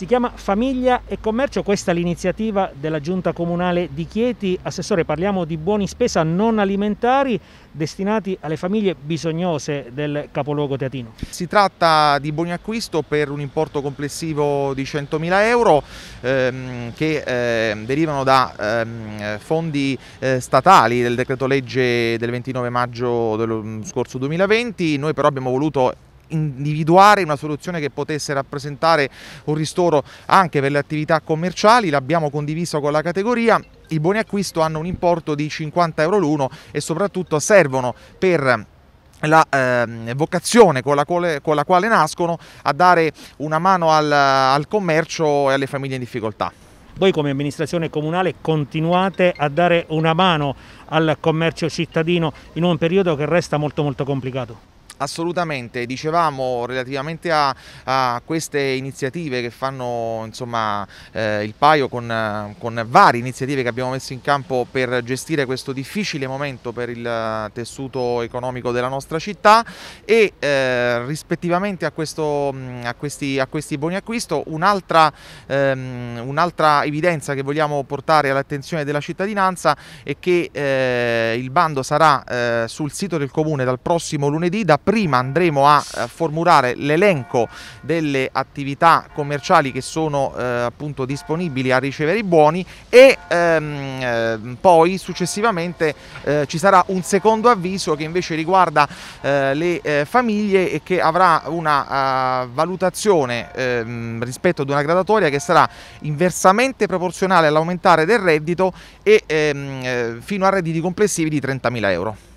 Si chiama Famiglia e Commercio, questa è l'iniziativa della Giunta Comunale di Chieti. Assessore, parliamo di buoni spesa non alimentari destinati alle famiglie bisognose del capoluogo teatino. Si tratta di buoni acquisto per un importo complessivo di 100.000 euro ehm, che ehm, derivano da ehm, fondi eh, statali del decreto legge del 29 maggio dello mm, scorso 2020. Noi però abbiamo voluto individuare una soluzione che potesse rappresentare un ristoro anche per le attività commerciali, l'abbiamo condiviso con la categoria i buoni acquisto hanno un importo di 50 euro l'uno e soprattutto servono per la eh, vocazione con la, quale, con la, quale, nascono a dare una mano al, al commercio e alle famiglie in difficoltà. Voi come amministrazione comunale continuate a dare una mano al commercio cittadino in un periodo che resta molto molto complicato? Assolutamente, dicevamo relativamente a, a, queste iniziative che fanno insomma, eh, il paio con, con, varie iniziative che abbiamo messo in campo per gestire questo difficile momento per il tessuto economico della nostra città e eh, rispettivamente a, questo, mm, a, questi, a, questi, buoni acquisto un'altra ehm, un evidenza che vogliamo portare all'attenzione della cittadinanza è che eh, il bando sarà eh, sul sito del comune dal prossimo lunedì da prima andremo a eh, formulare l'elenco delle attività commerciali che sono eh, appunto disponibili a ricevere i buoni e ehm, eh, poi successivamente eh, ci sarà un secondo avviso che invece riguarda eh, le famiglie e che avrà una uh, valutazione ehm, rispetto ad una gradatoria che sarà inversamente proporzionale all'aumentare del reddito e ehm, fino a redditi complessivi di 30.000 euro.